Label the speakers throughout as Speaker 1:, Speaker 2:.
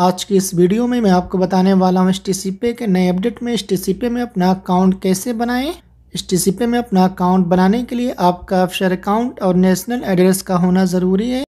Speaker 1: आज की इस वीडियो में मैं आपको बताने वाला हूँ एस के नए अपडेट में एस में अपना अकाउंट कैसे बनाएं एस में अपना अकाउंट बनाने के लिए आपका अफसर अकाउंट और नेशनल एड्रेस का होना ज़रूरी है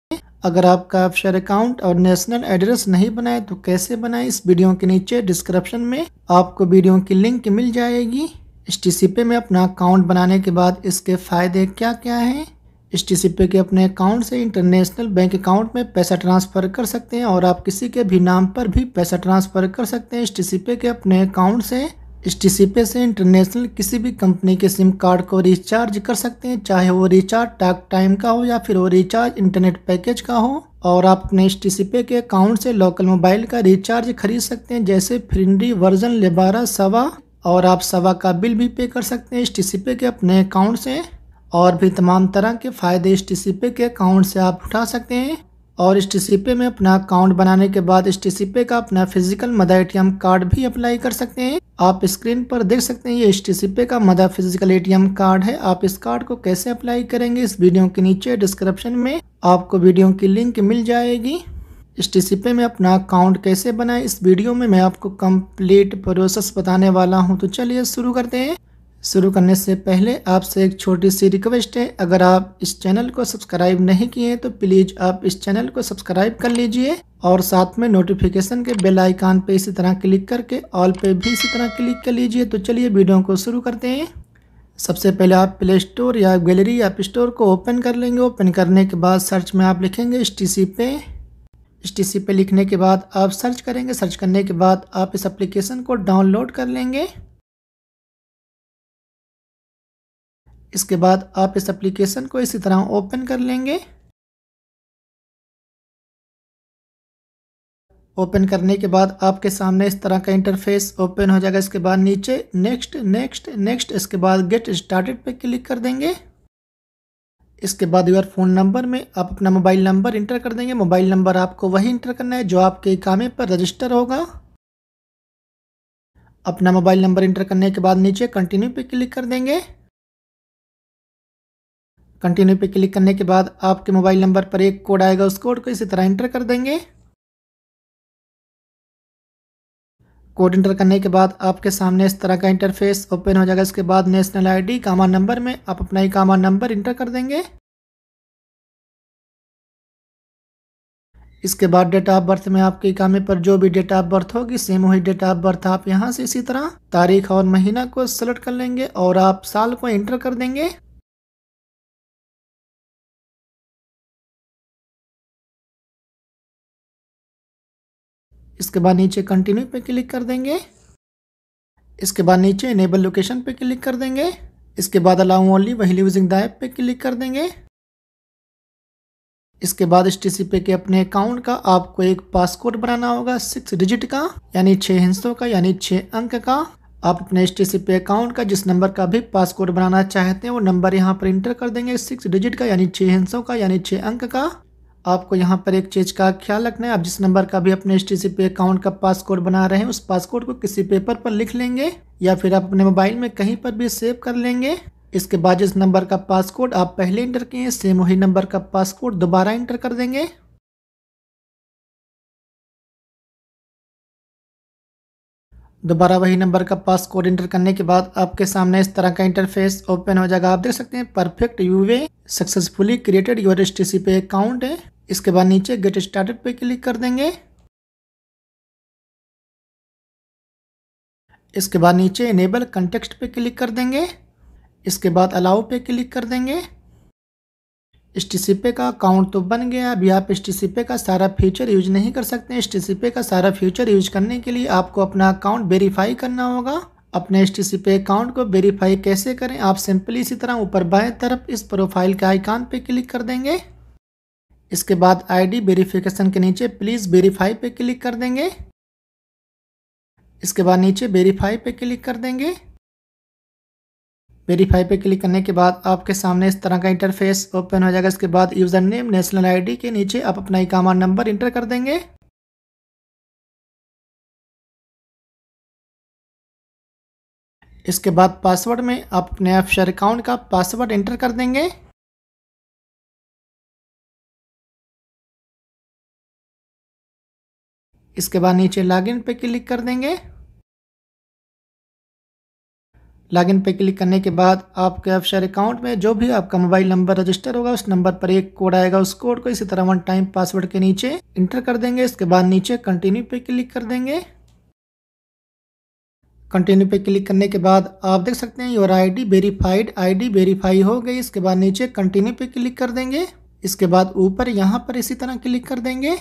Speaker 1: अगर आपका अफसर अकाउंट और नेशनल एड्रेस नहीं बनाए तो कैसे बनाएं इस वीडियो के नीचे डिस्क्रिप्शन में आपको वीडियो की लिंक मिल जाएगी एस में अपना अकाउंट बनाने के बाद इसके फ़ायदे क्या क्या हैं इस टी पे के अपने अकाउंट से इंटरनेशनल बैंक अकाउंट में पैसा ट्रांसफ़र कर सकते हैं और आप किसी के भी नाम पर भी पैसा ट्रांसफ़र कर सकते हैं इस टी पे के अपने अकाउंट से इस टी पे से इंटरनेशनल किसी भी कंपनी के सिम कार्ड को रिचार्ज कर सकते हैं चाहे वो रिचार्ज टाक टाइम का हो या फिर वो रिचार्ज इंटरनेट पैकेज का हो और आप अपने इस टी पे के अकाउंट से लोकल मोबाइल का रिचार्ज खरीद सकते हैं जैसे फ्रिंडी वर्जन लेबारा सवा और आप सवा का बिल भी पे कर सकते हैं इस टी पे के अपने अकाउंट से और भी तमाम तरह के फ़ायदे एस टी के अकाउंट से आप उठा सकते हैं और इस टी में अपना अकाउंट बनाने के बाद इस टी का अपना फिजिकल मदा एम कार्ड भी अप्लाई कर सकते हैं आप स्क्रीन पर देख सकते हैं ये एस टी का मदा फिजिकल एम कार्ड है आप इस कार्ड को कैसे अप्लाई करेंगे इस वीडियो के नीचे डिस्क्रिप्शन में आपको वीडियो की लिंक मिल जाएगी एस टी में अपना अकाउंट कैसे बनाए इस वीडियो में मैं आपको कम्प्लीट प्रोसेस बताने वाला हूँ तो चलिए शुरू करते हैं शुरू करने से पहले आपसे एक छोटी सी रिक्वेस्ट है अगर आप इस चैनल को सब्सक्राइब नहीं किए तो प्लीज़ आप इस चैनल को सब्सक्राइब कर लीजिए और साथ में नोटिफिकेशन के बेल आइकान पे इसी तरह क्लिक करके ऑल पे भी इसी तरह क्लिक कर लीजिए तो चलिए वीडियो को शुरू करते हैं सबसे पहले आप प्ले स्टोर या गैलरी या स्टोर को ओपन कर लेंगे ओपन करने के बाद सर्च में आप लिखेंगे S T pay S T pay लिखने के बाद आप सर्च करेंगे सर्च करने के बाद आप इस एप्लीकेशन को डाउनलोड कर लेंगे
Speaker 2: इसके बाद आप इस एप्लीकेशन को इसी तरह ओपन कर लेंगे
Speaker 1: ओपन करने के बाद आपके सामने इस तरह का इंटरफेस ओपन हो जाएगा इसके बाद नीचे नेक्स्ट नेक्स्ट नेक्स्ट इसके बाद गेट स्टार्टेड पे क्लिक कर देंगे इसके बाद यूर फ़ोन नंबर में आप अपना मोबाइल नंबर इंटर कर देंगे मोबाइल नंबर आपको वही इंटर करना है जो आपके कामे पर रजिस्टर होगा अपना मोबाइल नंबर इंटर करने के बाद नीचे कंटिन्यू पे क्लिक कर देंगे कंटिन्यू पे क्लिक करने के बाद आपके मोबाइल नंबर पर एक कोड आएगा उस कोड को इसी तरह इंटर कर देंगे कोड इंटर करने के बाद आपके सामने इस तरह का इंटरफेस ओपन हो जाएगा इसके बाद नेशनल आईडी कामा नंबर में आप अपना ही कामा नंबर इंटर कर देंगे इसके बाद डेट ऑफ बर्थ में आपके कामे पर जो भी डेट ऑफ बर्थ होगी सेम वही डेट ऑफ बर्थ आप यहां से इसी तरह तारीख और महीना को
Speaker 2: सेलेक्ट कर लेंगे और आप साल को एंटर कर देंगे इसके बाद नीचे कंटिन्यू पे क्लिक कर देंगे इसके बाद नीचे इनेबल
Speaker 1: लोकेशन पे क्लिक कर देंगे इसके बाद अलाउ ओनली वही यूजिंग द ऐप पे क्लिक कर देंगे इसके बाद एस टी के अपने अकाउंट का आपको एक पासकोड बनाना होगा सिक्स डिजिट का यानी छः हिंसों का यानी छः अंक का आप अपने एस टी अकाउंट का जिस नंबर का भी पासकोड बनाना चाहते हैं वो नंबर यहाँ पर इंटर कर देंगे सिक्स डिजिट का यानी छः हिंसों का यानी छः अंक का आपको यहाँ पर एक चीज़ का ख्याल रखना है आप जिस नंबर का भी अपने एस टी अकाउंट का पासकोड बना रहे हैं उस पासकोड को किसी पेपर पर लिख लेंगे या फिर आप अपने मोबाइल में कहीं पर भी सेव कर लेंगे इसके बाद जिस नंबर का पासकोड आप पहले इंटर किए सेम
Speaker 2: वही नंबर का पासकोड दोबारा इंटर कर देंगे दोबारा वही नंबर का पास कोड इंटर करने के
Speaker 1: बाद आपके सामने इस तरह का इंटरफेस ओपन हो जाएगा आप देख सकते हैं perfect you've successfully created your S T pay account है इसके बाद नीचे गेट स्टार्टेड पे क्लिक कर देंगे
Speaker 2: इसके बाद नीचे इनेबल कंटेक्स्ट पे क्लिक कर देंगे इसके बाद अलाउ पे क्लिक कर देंगे
Speaker 1: एस का अकाउंट तो बन गया अभी आप एस का सारा फीचर यूज नहीं कर सकते एस का सारा फीचर यूज करने के लिए आपको अपना अकाउंट वेरीफाई करना होगा अपने एस अकाउंट को वेरीफाई कैसे करें आप सिंपली इसी तरह ऊपर बाएं तरफ इस प्रोफाइल के आइकान पे क्लिक कर देंगे इसके बाद डी वेरीफिकेशन के नीचे प्लीज़ वेरीफाई पे क्लिक कर देंगे इसके बाद नीचे वेरीफाई पे क्लिक कर देंगे वेरीफाई पे क्लिक करने के बाद आपके सामने इस तरह का इंटरफेस ओपन हो जाएगा
Speaker 2: इसके बाद यूज़र नेम नेशनल आईडी के नीचे आप अपना इकामा नंबर इंटर कर देंगे इसके बाद पासवर्ड में आप अपने एफशर अकाउंट का पासवर्ड एंटर कर देंगे इसके बाद नीचे लॉगिन पे क्लिक कर देंगे
Speaker 1: लॉगिन पे क्लिक करने के बाद आपके एफशर अकाउंट में जो भी आपका मोबाइल नंबर रजिस्टर होगा उस नंबर पर एक कोड आएगा उस कोड को इसी तरह वन टाइम पासवर्ड के नीचे इंटर कर देंगे इसके बाद नीचे कंटिन्यू पे क्लिक कर देंगे कंटिन्यू पे क्लिक करने के बाद आप देख सकते हैं your ID verified ID verify हो गई इसके बाद नीचे कंटिन्यू पे क्लिक कर देंगे इसके बाद ऊपर यहाँ पर इसी तरह क्लिक कर देंगे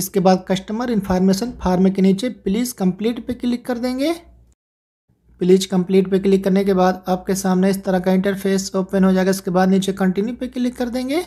Speaker 1: इसके बाद कस्टमर इन्फॉर्मेशन फार्म के नीचे प्लीज़ कंप्लीट पे क्लिक कर देंगे प्लीज़ कंप्लीट पे क्लिक करने के बाद आपके सामने इस तरह का इंटरफेस ओपन हो जाएगा इसके बाद नीचे कंटिन्यू पे क्लिक कर देंगे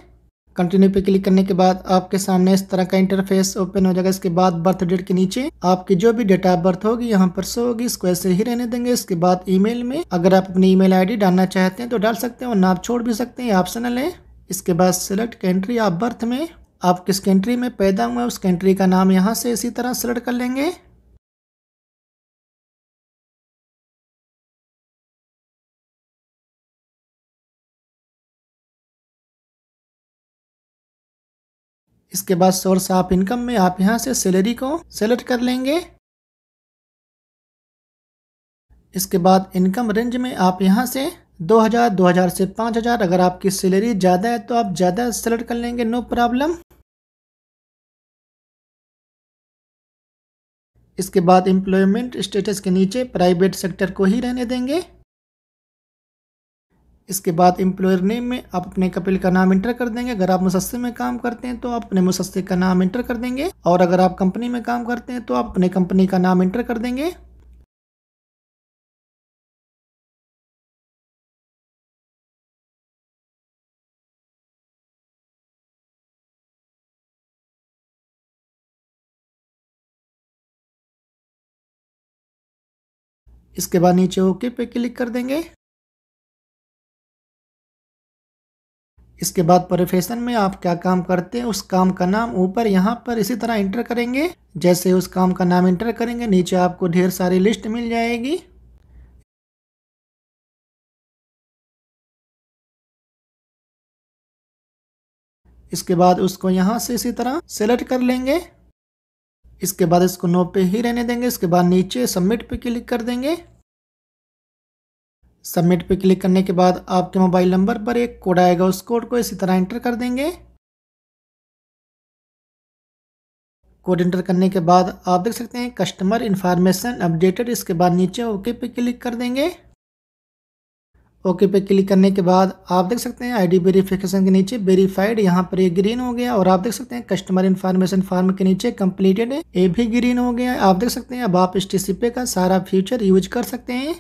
Speaker 1: कंटिन्यू पे क्लिक करने के बाद आपके सामने इस तरह का इंटरफेस ओपन हो जाएगा इसके बाद बर्थ डेट के नीचे आपकी जो भी डेट ऑफ बर्थ होगी यहाँ पर सो होगी इसको ऐसे ही रहने देंगे इसके बाद ईमेल में अगर आप अपनी ईमेल आईडी डालना चाहते हैं तो डाल सकते हैं और नाप छोड़ भी सकते हैं ऑप्शनल है इसके बाद सिलेक्ट कंट्री ऑफ बर्थ में आप किस कंट्री में पैदा हुए उस कंट्री का नाम यहाँ से
Speaker 2: इसी तरह सेलेक्ट कर लेंगे इसके बाद सोर्स ऑफ इनकम में आप यहाँ से सैलरी को सेलेक्ट कर लेंगे इसके बाद
Speaker 1: इनकम रेंज में आप यहां से 2000, 2000 से 5000 अगर आपकी सैलरी ज़्यादा है तो आप ज़्यादा सेलेक्ट कर लेंगे नो प्रॉब्लम इसके बाद एम्प्लॉयमेंट स्टेटस के नीचे प्राइवेट सेक्टर को ही रहने देंगे इसके बाद एम्प्लॉयर नेम में आप अपने कपिल का नाम इंटर कर देंगे अगर आप मुसस्से में काम करते हैं तो आप अपने मुसस्से का नाम इंटर कर देंगे और अगर आप कंपनी
Speaker 2: में काम करते हैं तो आप अपने कंपनी का नाम इंटर कर देंगे इसके बाद नीचे ओके पे क्लिक कर देंगे इसके
Speaker 1: बाद प्रोफेशन में आप क्या काम करते हैं उस काम का नाम ऊपर यहाँ पर इसी तरह इंटर करेंगे
Speaker 2: जैसे उस काम का नाम इंटर करेंगे नीचे आपको ढेर सारी लिस्ट मिल जाएगी इसके बाद उसको यहाँ से इसी तरह सेलेक्ट कर लेंगे
Speaker 1: इसके बाद इसको नो पे ही रहने देंगे इसके बाद नीचे सबमिट पे क्लिक कर देंगे सबमिट पे क्लिक करने के बाद आपके मोबाइल नंबर पर एक कोड आएगा उस कोड को इसी तरह एंटर कर देंगे कोड एंटर करने के बाद आप देख सकते हैं कस्टमर इन्फॉर्मेशन अपडेटेड इसके बाद नीचे ओके पे क्लिक कर देंगे ओके पे क्लिक करने के बाद आप देख सकते हैं आईडी वेरिफिकेशन के नीचे वेरीफाइड यहाँ पर ये ग्रीन हो गया और आप देख सकते हैं कस्टमर इन्फॉर्मेशन फॉर्म के नीचे कंप्लीटेड ये भी ग्रीन हो गया आप देख सकते हैं अब आप इस टी का सारा फ्यूचर यूज कर सकते हैं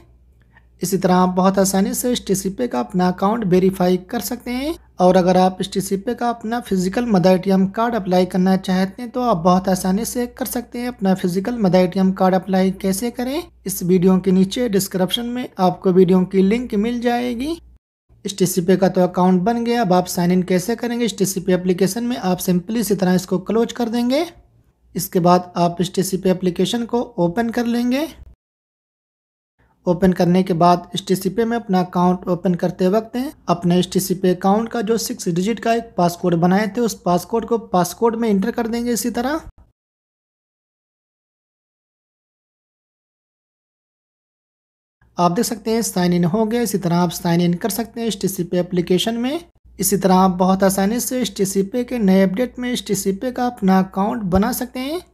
Speaker 1: इसी तरह आप बहुत आसानी से इस टी का अपना अकाउंट वेरीफाई कर सकते हैं और अगर आप इस टी का अपना फिजिकल मदर ए कार्ड अप्लाई करना चाहते हैं तो आप बहुत आसानी से कर सकते हैं अपना फिजिकल मदर ए कार्ड अप्लाई कैसे करें इस वीडियो के नीचे डिस्क्रिप्शन में आपको वीडियो की लिंक मिल जाएगी इस टी का तो अकाउंट बन गया अब आप साइन इन कैसे करेंगे इस टी एप्लीकेशन में आप सिंपली इसी तरह इसको क्लोज कर देंगे इसके बाद आप इस टी एप्लीकेशन को ओपन कर लेंगे ओपन करने के बाद एस पे में अपना अकाउंट ओपन करते वक्त अपने एस पे अकाउंट का जो सिक्स डिजिट
Speaker 2: का एक पासकोड बनाए थे उस पासकोड को पासकोड में इंटर कर देंगे इसी तरह आप देख सकते हैं साइन इन हो गया इसी तरह आप साइन इन कर सकते हैं एस पे एप्लीकेशन में इसी तरह आप
Speaker 1: बहुत आसानी से एस पे के नए अपडेट में एस पे का अपना अकाउंट बना सकते हैं